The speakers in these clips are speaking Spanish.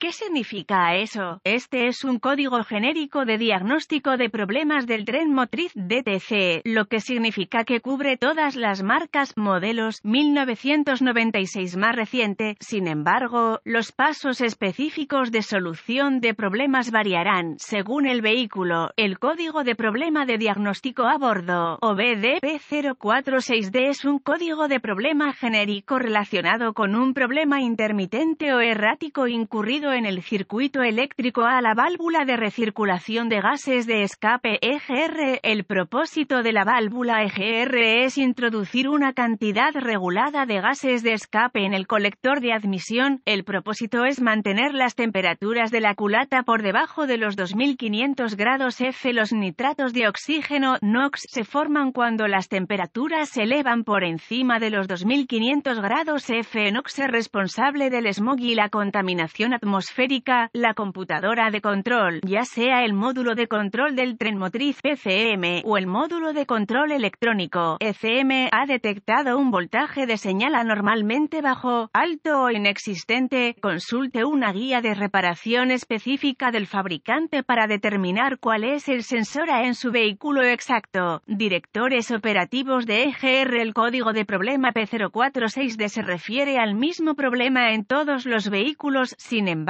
¿Qué significa eso? Este es un código genérico de diagnóstico de problemas del tren motriz DTC, lo que significa que cubre todas las marcas, modelos, 1996 más reciente. Sin embargo, los pasos específicos de solución de problemas variarán según el vehículo. El código de problema de diagnóstico a bordo, OBDP046D, es un código de problema genérico relacionado con un problema intermitente o errático incurrido en el circuito eléctrico A la válvula de recirculación de gases de escape EGR. El propósito de la válvula EGR es introducir una cantidad regulada de gases de escape en el colector de admisión. El propósito es mantener las temperaturas de la culata por debajo de los 2500 grados F. Los nitratos de oxígeno NOx se forman cuando las temperaturas se elevan por encima de los 2500 grados F. NOx es responsable del smog y la contaminación atmosférica atmosférica, la computadora de control, ya sea el módulo de control del tren motriz PCM o el módulo de control electrónico ECM, ha detectado un voltaje de señal anormalmente bajo, alto o inexistente, consulte una guía de reparación específica del fabricante para determinar cuál es el sensor A en su vehículo exacto. Directores operativos de EGR El código de problema P046D se refiere al mismo problema en todos los vehículos, sin embargo,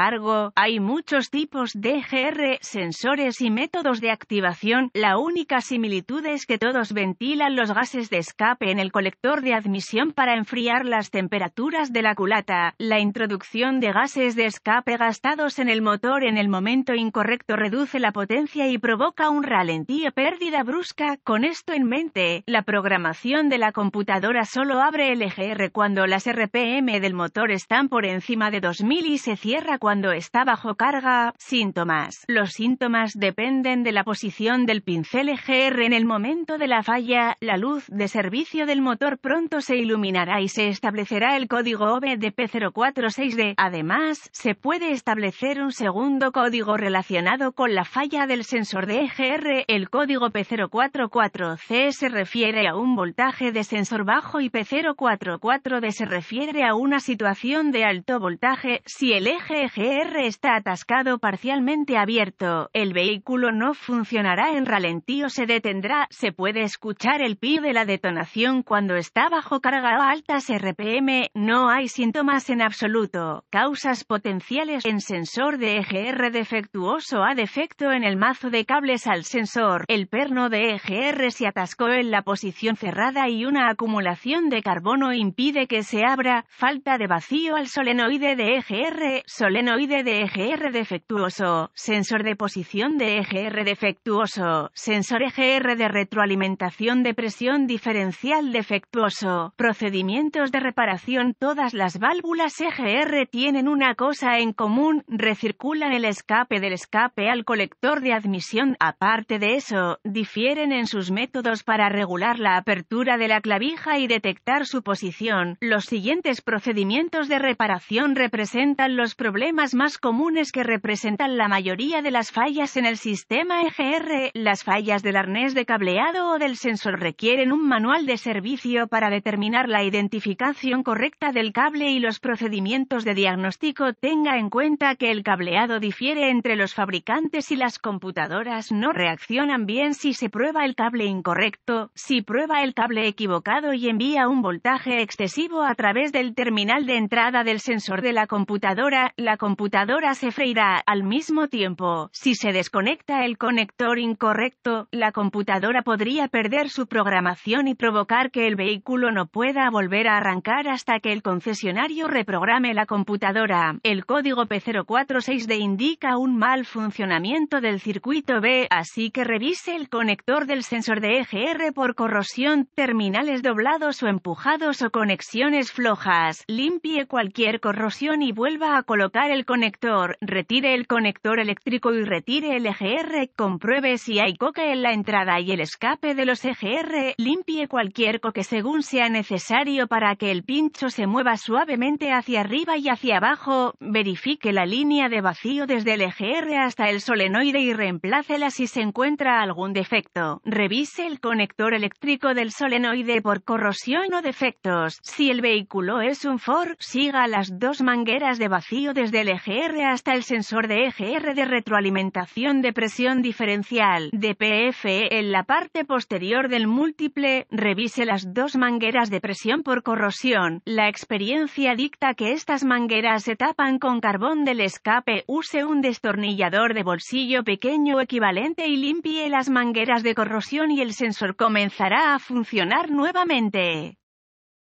hay muchos tipos de EGR, sensores y métodos de activación. La única similitud es que todos ventilan los gases de escape en el colector de admisión para enfriar las temperaturas de la culata. La introducción de gases de escape gastados en el motor en el momento incorrecto reduce la potencia y provoca un ralentí y pérdida brusca. Con esto en mente, la programación de la computadora solo abre el EGR cuando las RPM del motor están por encima de 2000 y se cierra cuando cuando está bajo carga. Síntomas. Los síntomas dependen de la posición del pincel EGR en el momento de la falla. La luz de servicio del motor pronto se iluminará y se establecerá el código OBDP046D. Además, se puede establecer un segundo código relacionado con la falla del sensor de EGR. El código P044C se refiere a un voltaje de sensor bajo y P044D se refiere a una situación de alto voltaje. Si el eje EGR está atascado parcialmente abierto, el vehículo no funcionará en ralentío se detendrá, se puede escuchar el pi de la detonación cuando está bajo carga o altas RPM, no hay síntomas en absoluto, causas potenciales en sensor de EGR defectuoso a defecto en el mazo de cables al sensor, el perno de EGR se atascó en la posición cerrada y una acumulación de carbono impide que se abra, falta de vacío al solenoide de EGR, de EGR defectuoso, sensor de posición de EGR defectuoso, sensor EGR de retroalimentación de presión diferencial defectuoso, procedimientos de reparación. Todas las válvulas EGR tienen una cosa en común, recirculan el escape del escape al colector de admisión. Aparte de eso, difieren en sus métodos para regular la apertura de la clavija y detectar su posición. Los siguientes procedimientos de reparación representan los problemas temas más comunes que representan la mayoría de las fallas en el sistema EGR, las fallas del arnés de cableado o del sensor requieren un manual de servicio para determinar la identificación correcta del cable y los procedimientos de diagnóstico. Tenga en cuenta que el cableado difiere entre los fabricantes y las computadoras no reaccionan bien si se prueba el cable incorrecto, si prueba el cable equivocado y envía un voltaje excesivo a través del terminal de entrada del sensor de la computadora, la computadora se freirá al mismo tiempo. Si se desconecta el conector incorrecto, la computadora podría perder su programación y provocar que el vehículo no pueda volver a arrancar hasta que el concesionario reprograme la computadora. El código P046D indica un mal funcionamiento del circuito B, así que revise el conector del sensor de EGR por corrosión, terminales doblados o empujados o conexiones flojas. Limpie cualquier corrosión y vuelva a colocar el conector, retire el conector eléctrico y retire el EGR, compruebe si hay coque en la entrada y el escape de los EGR, limpie cualquier coque según sea necesario para que el pincho se mueva suavemente hacia arriba y hacia abajo, verifique la línea de vacío desde el EGR hasta el solenoide y reemplácela si se encuentra algún defecto, revise el conector eléctrico del solenoide por corrosión o defectos, si el vehículo es un Ford, siga las dos mangueras de vacío desde el EGR hasta el sensor de EGR de retroalimentación de presión diferencial, DPF, e, en la parte posterior del múltiple, revise las dos mangueras de presión por corrosión. La experiencia dicta que estas mangueras se tapan con carbón del escape, use un destornillador de bolsillo pequeño equivalente y limpie las mangueras de corrosión y el sensor comenzará a funcionar nuevamente.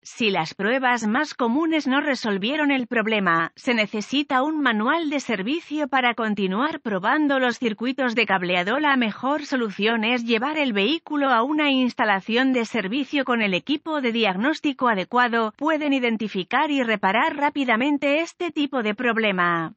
Si las pruebas más comunes no resolvieron el problema, se necesita un manual de servicio para continuar probando los circuitos de cableado. La mejor solución es llevar el vehículo a una instalación de servicio con el equipo de diagnóstico adecuado. Pueden identificar y reparar rápidamente este tipo de problema.